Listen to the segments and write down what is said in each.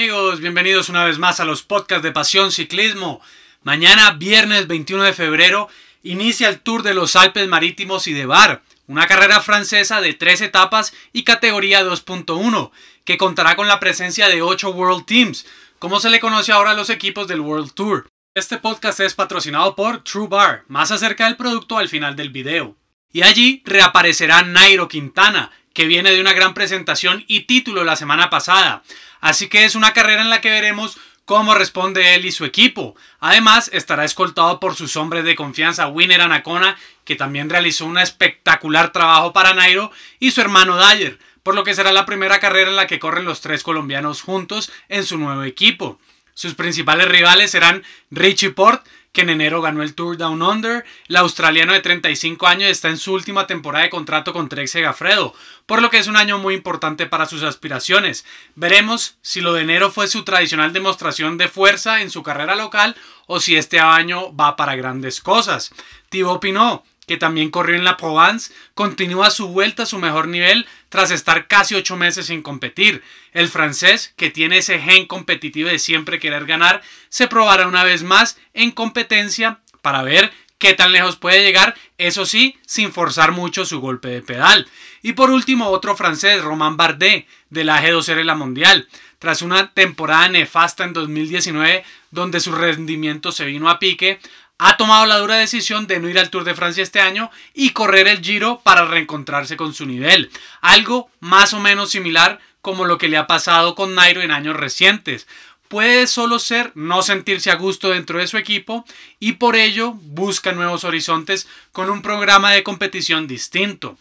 amigos? Bienvenidos una vez más a los podcasts de Pasión Ciclismo. Mañana, viernes 21 de febrero, inicia el Tour de los Alpes Marítimos y de Bar, una carrera francesa de tres etapas y categoría 2.1, que contará con la presencia de 8 World Teams, como se le conoce ahora a los equipos del World Tour. Este podcast es patrocinado por True Bar, más acerca del producto al final del video. Y allí reaparecerá Nairo Quintana, que viene de una gran presentación y título la semana pasada. Así que es una carrera en la que veremos cómo responde él y su equipo. Además, estará escoltado por sus hombres de confianza, Winner Anacona, que también realizó un espectacular trabajo para Nairo, y su hermano Dyer, por lo que será la primera carrera en la que corren los tres colombianos juntos en su nuevo equipo. Sus principales rivales serán Richie Port, que en enero ganó el Tour Down Under. El australiano de 35 años está en su última temporada de contrato con Trek Segafredo, por lo que es un año muy importante para sus aspiraciones. Veremos si lo de enero fue su tradicional demostración de fuerza en su carrera local o si este año va para grandes cosas. Thibaut opinó que también corrió en la Provence, continúa su vuelta a su mejor nivel tras estar casi ocho meses sin competir. El francés, que tiene ese gen competitivo de siempre querer ganar, se probará una vez más en competencia para ver qué tan lejos puede llegar, eso sí, sin forzar mucho su golpe de pedal. Y por último, otro francés, Romain Bardet, de la G2R la Mundial. Tras una temporada nefasta en 2019, donde su rendimiento se vino a pique, ha tomado la dura decisión de no ir al Tour de Francia este año y correr el Giro para reencontrarse con su nivel. Algo más o menos similar como lo que le ha pasado con Nairo en años recientes puede solo ser no sentirse a gusto dentro de su equipo y por ello busca nuevos horizontes con un programa de competición distinto.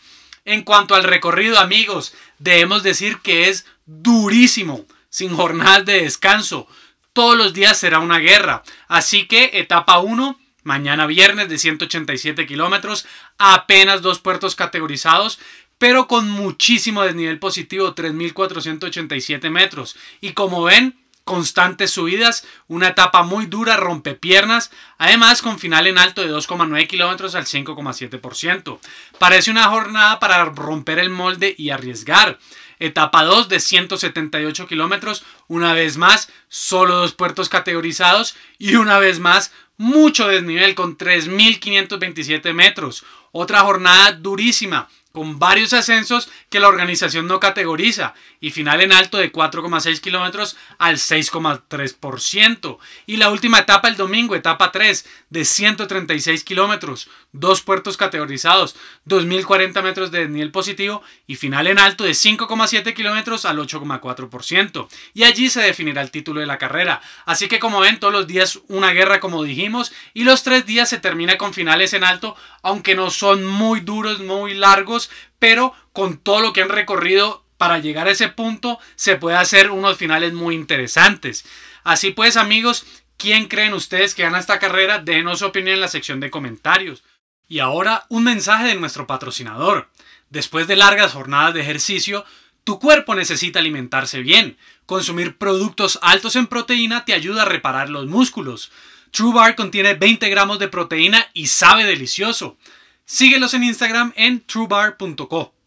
En cuanto al recorrido, amigos, debemos decir que es durísimo, sin jornadas de descanso. Todos los días será una guerra. Así que etapa 1, mañana viernes de 187 kilómetros, apenas dos puertos categorizados, pero con muchísimo desnivel positivo, 3.487 metros. Y como ven, constantes subidas, una etapa muy dura, rompe piernas además con final en alto de 2,9 kilómetros al 5,7%. Parece una jornada para romper el molde y arriesgar. Etapa 2 de 178 kilómetros, una vez más, solo dos puertos categorizados y una vez más, mucho desnivel con 3.527 metros. Otra jornada durísima, con varios ascensos que la organización no categoriza y final en alto de 4,6 kilómetros al 6,3%. Y la última etapa el domingo, etapa 3, de 136 kilómetros, dos puertos categorizados, 2.040 metros de nivel positivo y final en alto de 5,7 kilómetros al 8,4%. Y allí se definirá el título de la carrera. Así que como ven, todos los días una guerra como dijimos y los tres días se termina con finales en alto, aunque no son muy duros, muy largos pero con todo lo que han recorrido para llegar a ese punto, se puede hacer unos finales muy interesantes. Así pues, amigos, ¿quién creen ustedes que gana esta carrera? Denos su opinión en la sección de comentarios. Y ahora un mensaje de nuestro patrocinador. Después de largas jornadas de ejercicio, tu cuerpo necesita alimentarse bien. Consumir productos altos en proteína te ayuda a reparar los músculos. True Bar contiene 20 gramos de proteína y sabe delicioso. Síguelos en Instagram en truebar.co.